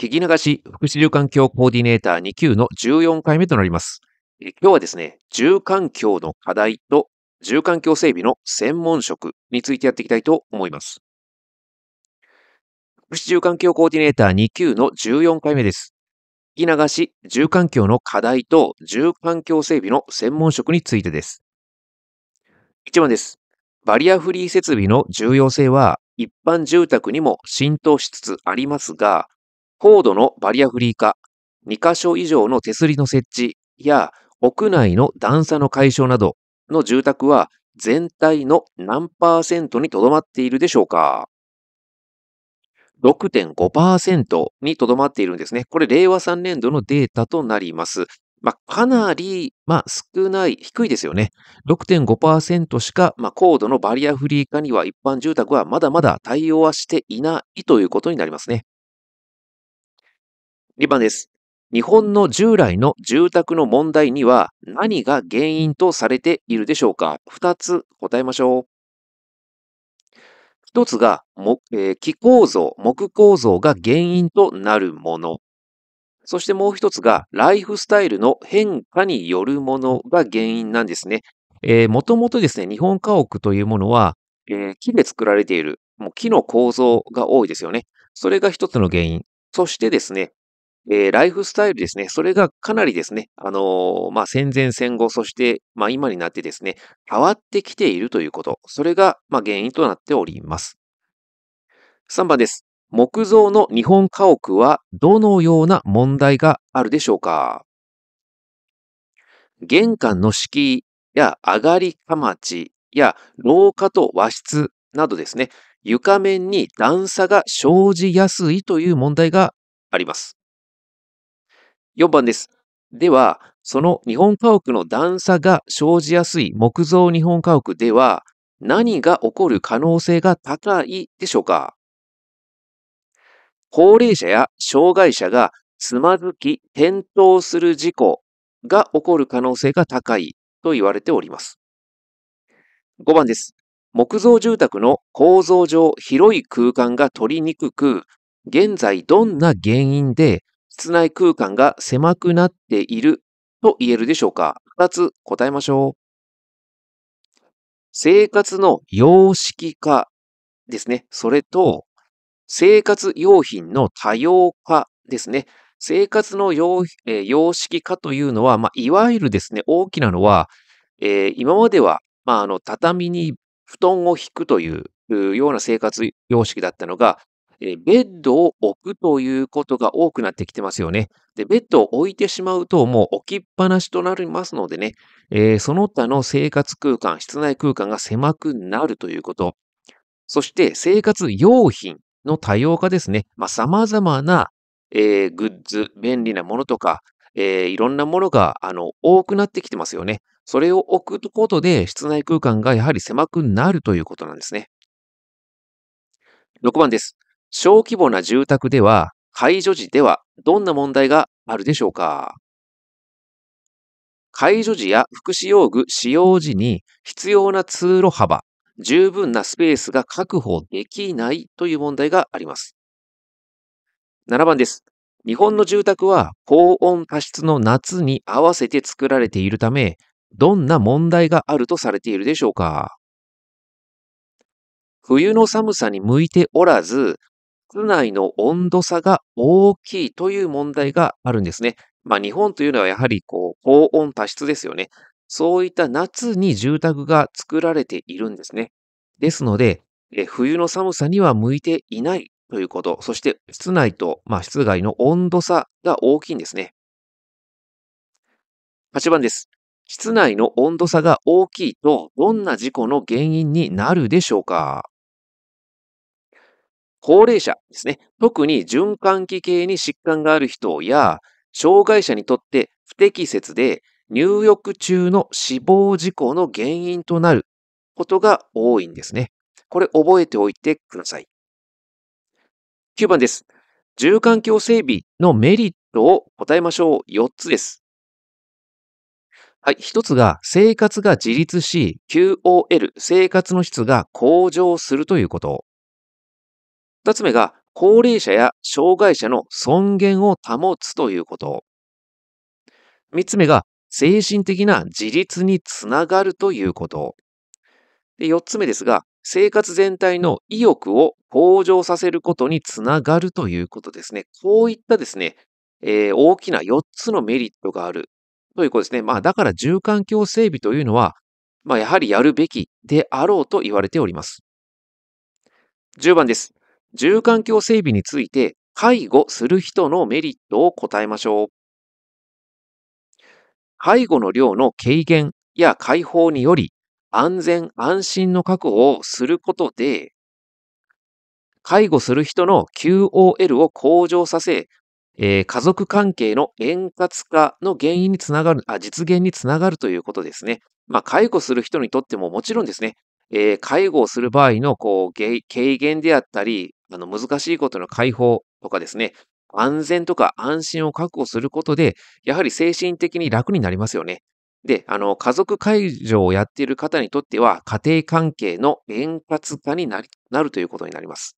聞き流し福祉流環境コーディネーター2級の14回目となります。今日はですね、住環境の課題と住環境整備の専門職についてやっていきたいと思います。福祉住環境コーディネーター2級の14回目です。聞き流し住環境の課題と住環境整備の専門職についてです。1番です。バリアフリー設備の重要性は一般住宅にも浸透しつつありますが、高度のバリアフリー化、2カ所以上の手すりの設置や屋内の段差の解消などの住宅は全体の何パーセントにとどまっているでしょうか6.5%にとどまっているんですね。これ、令和3年度のデータとなります。まあ、かなり、まあ、少ない、低いですよね。6.5%しか、まあ、高度のバリアフリー化には一般住宅はまだまだ対応はしていないということになりますね。2番です。日本の従来の住宅の問題には何が原因とされているでしょうか ?2 つ答えましょう。1つが、えー、木構造、木構造が原因となるもの。そしてもう1つが、ライフスタイルの変化によるものが原因なんですね。えー、もともとですね、日本家屋というものは、えー、木で作られている、もう木の構造が多いですよね。それが1つの原因。そしてですね、えー、ライフスタイルですね。それがかなりですね、あのー、まあ、戦前戦後、そして、まあ、今になってですね、変わってきているということ。それが、まあ、原因となっております。3番です。木造の日本家屋はどのような問題があるでしょうか玄関の敷居や上がりかまちや廊下と和室などですね、床面に段差が生じやすいという問題があります。4番です。では、その日本家屋の段差が生じやすい木造日本家屋では、何が起こる可能性が高いでしょうか高齢者や障害者がつまずき転倒する事故が起こる可能性が高いと言われております。5番です。木造住宅の構造上広い空間が取りにくく、現在どんな原因で室内空間が狭くなっていると言えるでしょうか ?2 つ答えましょう。生活の様式化ですね。それと、生活用品の多様化ですね。生活の様,、えー、様式化というのは、まあ、いわゆるですね、大きなのは、えー、今までは、まあ、あの、畳に布団を引くというような生活様式だったのが、えベッドを置くということが多くなってきてますよね。で、ベッドを置いてしまうともう置きっぱなしとなりますのでね、えー、その他の生活空間、室内空間が狭くなるということ。そして生活用品の多様化ですね。まあ、様々な、えー、グッズ、便利なものとか、えー、いろんなものが、あの、多くなってきてますよね。それを置くことで、室内空間がやはり狭くなるということなんですね。6番です。小規模な住宅では、解除時ではどんな問題があるでしょうか解除時や福祉用具使用時に必要な通路幅、十分なスペースが確保できないという問題があります。7番です。日本の住宅は高温多湿の夏に合わせて作られているため、どんな問題があるとされているでしょうか冬の寒さに向いておらず、室内の温度差が大きいという問題があるんですね。まあ、日本というのはやはりこう高温多湿ですよね。そういった夏に住宅が作られているんですね。ですので、え冬の寒さには向いていないということ、そして室内と、まあ、室外の温度差が大きいんですね。8番です。室内の温度差が大きいと、どんな事故の原因になるでしょうか高齢者ですね。特に循環器系に疾患がある人や、障害者にとって不適切で入浴中の死亡事故の原因となることが多いんですね。これ覚えておいてください。9番です。住環境整備のメリットを答えましょう。4つです。はい。1つが、生活が自立し、QOL、生活の質が向上するということ。二つ目が、高齢者や障害者の尊厳を保つということ。三つ目が、精神的な自立につながるということ。で4つ目ですが、生活全体の意欲を向上させることにつながるということですね。こういったですね、えー、大きな4つのメリットがあるということですね。まあ、だから住環境整備というのは、まあ、やはりやるべきであろうと言われております。10番です。住環境整備について介護する人のメリットを答えましょう。介護の量の軽減や解放により安全安心の確保をすることで、介護する人の QOL を向上させ、えー、家族関係の円滑化の原因につながる、あ、実現につながるということですね。まあ、介護する人にとってももちろんですね、えー、介護をする場合のこう軽減であったり、あの、難しいことの解放とかですね、安全とか安心を確保することで、やはり精神的に楽になりますよね。で、あの、家族会場をやっている方にとっては、家庭関係の円滑化になりなるということになります。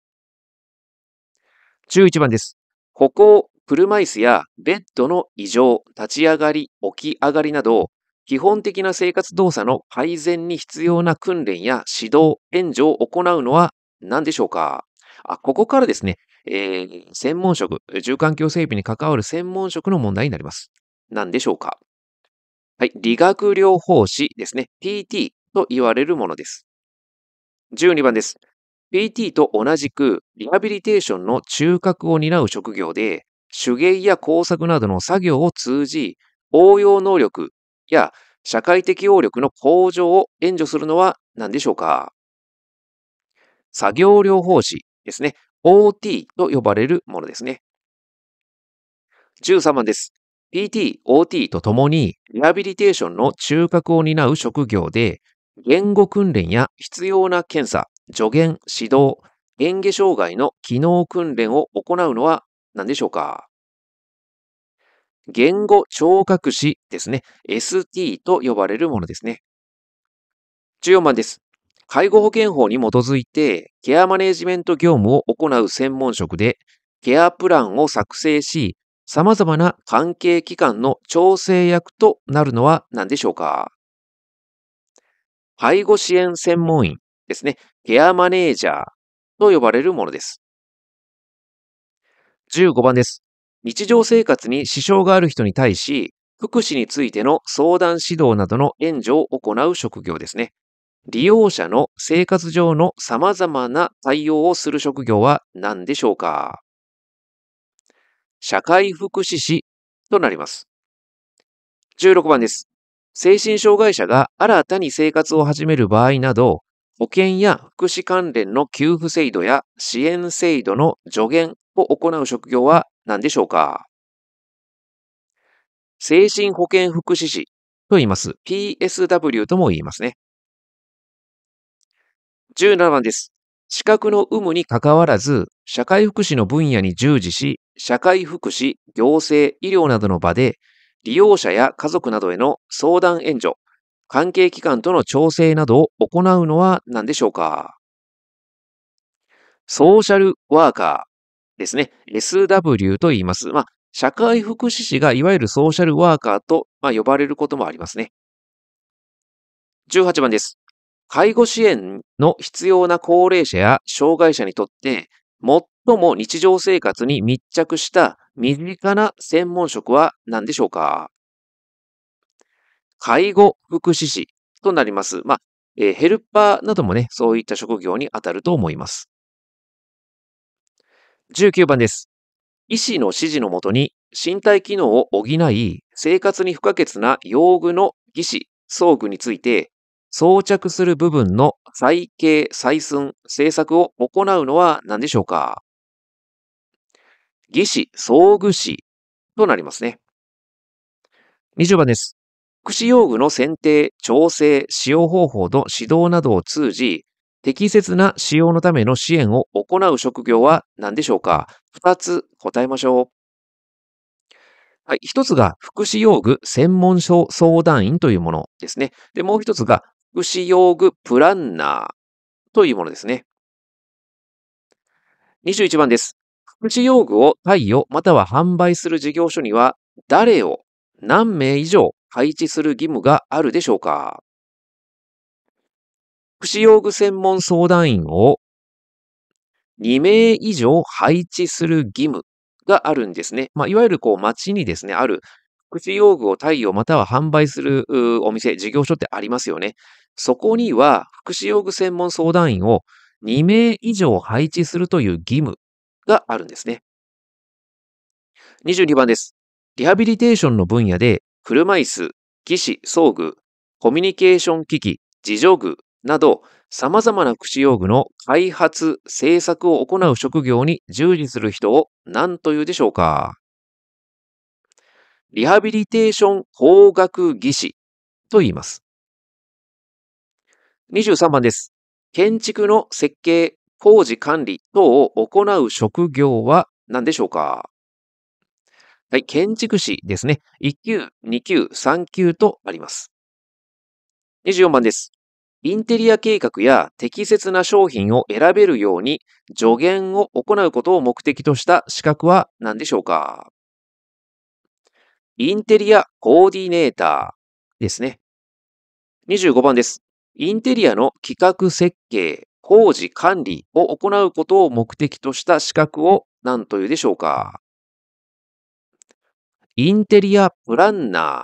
11番です。歩行、車椅子やベッドの異常、立ち上がり、起き上がりなど、基本的な生活動作の改善に必要な訓練や指導、援助を行うのは何でしょうかあ、ここからですね、えー、専門職、住環境整備に関わる専門職の問題になります。何でしょうかはい、理学療法士ですね。PT と言われるものです。12番です。PT と同じく、リハビリテーションの中核を担う職業で、手芸や工作などの作業を通じ、応用能力や社会的応力の向上を援助するのは何でしょうか作業療法士ですね。OT と呼ばれるものですね。13番です。PT、OT とともに、リハビリテーションの中核を担う職業で、言語訓練や必要な検査、助言、指導、言語障害の機能訓練を行うのは何でしょうか言語聴覚士ですね。ST と呼ばれるものですね。14番です。介護保険法に基づいて、ケアマネジメント業務を行う専門職で、ケアプランを作成し、様々な関係機関の調整役となるのは何でしょうか介護支援専門員ですね。ケアマネージャーと呼ばれるものです。15番です。日常生活に支障がある人に対し、福祉についての相談指導などの援助を行う職業ですね。利用者の生活上の様々な対応をする職業は何でしょうか社会福祉士となります。16番です。精神障害者が新たに生活を始める場合など、保険や福祉関連の給付制度や支援制度の助言を行う職業は何でしょうか精神保健福祉士と言います。PSW とも言いますね。17番です。資格の有無にかかわらず、社会福祉の分野に従事し、社会福祉、行政、医療などの場で、利用者や家族などへの相談援助、関係機関との調整などを行うのは何でしょうかソーシャルワーカーですね。SW と言います。まあ、社会福祉士がいわゆるソーシャルワーカーと、まあ、呼ばれることもありますね。18番です。介護支援の必要な高齢者や障害者にとって、最も日常生活に密着した身近な専門職は何でしょうか介護福祉士となります。まあ、えー、ヘルパーなどもね、そういった職業に当たると思います。19番です。医師の指示のもとに身体機能を補い、生活に不可欠な用具の技師、装具について装着する部分の再計、再寸、製作を行うのは何でしょうか技師、装具師となりますね。20番です。福祉用具の選定、調整、使用方法の指導などを通じ、適切な使用のための支援を行う職業は何でしょうか ?2 つ答えましょう。はい、一つが福祉用具専門相談員というものですね。で、もう一つが福祉用具プランナーというものですね。21番です。福祉用具を貸与または販売する事業所には誰を何名以上配置する義務があるでしょうか福祉用具専門相談員を2名以上配置する義務があるんですね。まあ、いわゆるこう街にですね、ある福祉用具を貸与または販売するお店、事業所ってありますよね。そこには福祉用具専門相談員を2名以上配置するという義務があるんですね。22番です。リハビリテーションの分野で車椅子、技師、装具、コミュニケーション機器、自助具など様々な福祉用具の開発、制作を行う職業に従事する人を何というでしょうかリハビリテーション工学技師と言います。23番です。建築の設計、工事管理等を行う職業は何でしょうかはい、建築士ですね。1級、2級、3級とあります。24番です。インテリア計画や適切な商品を選べるように助言を行うことを目的とした資格は何でしょうかインテリアコーディネーターですね。25番です。インテリアの企画設計、工事管理を行うことを目的とした資格を何というでしょうかインテリアプランナー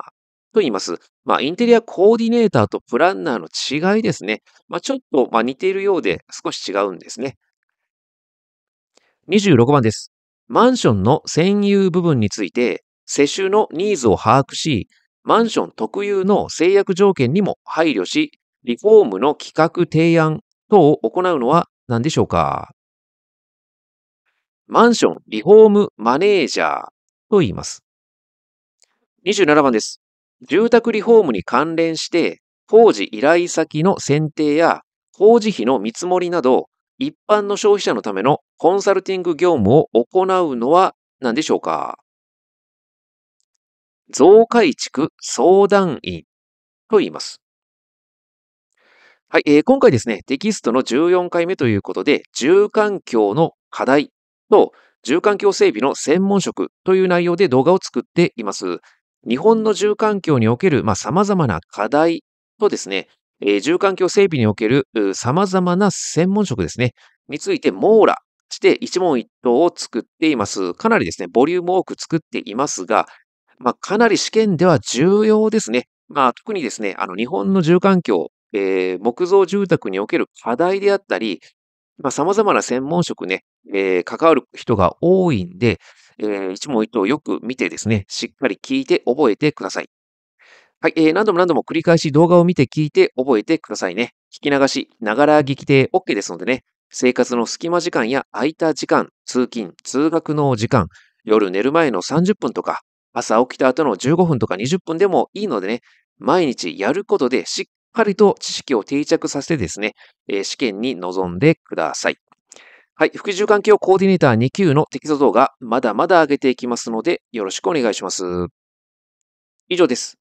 と言います。まあ、インテリアコーディネーターとプランナーの違いですね。まあ、ちょっと、まあ、似ているようで少し違うんですね。26番です。マンションの占有部分について、世襲のニーズを把握し、マンション特有の制約条件にも配慮し、リフォームの企画提案等を行うのは何でしょうかマンションリフォームマネージャーと言います。27番です。住宅リフォームに関連して、工事依頼先の選定や工事費の見積もりなど、一般の消費者のためのコンサルティング業務を行うのは何でしょうか増改築相談員と言います。はい、えー、今回ですね、テキストの14回目ということで、住環境の課題と、住環境整備の専門職という内容で動画を作っています。日本の住環境における、まあ、様々な課題とですね、えー、住環境整備における様々な専門職ですね、について網羅して一問一答を作っています。かなりですね、ボリューム多く作っていますが、まあ、かなり試験では重要ですね。まあ、特にですね、あの、日本の住環境えー、木造住宅における課題であったり、まあ、様々な専門職ね、えー、関わる人が多いんで、えー、一問一答よく見てですね、しっかり聞いて覚えてください。はい、えー、何度も何度も繰り返し動画を見て聞いて覚えてくださいね。聞き流し、ながら聞きで OK ですのでね、生活の隙間時間や空いた時間、通勤、通学の時間、夜寝る前の30分とか、朝起きた後の15分とか20分でもいいのでね、毎日やることでしっかりと知識を定着させてですね、えー、試験に臨んでください。はい。副住環境コーディネーター2級のテキスト動画、まだまだ上げていきますので、よろしくお願いします。以上です。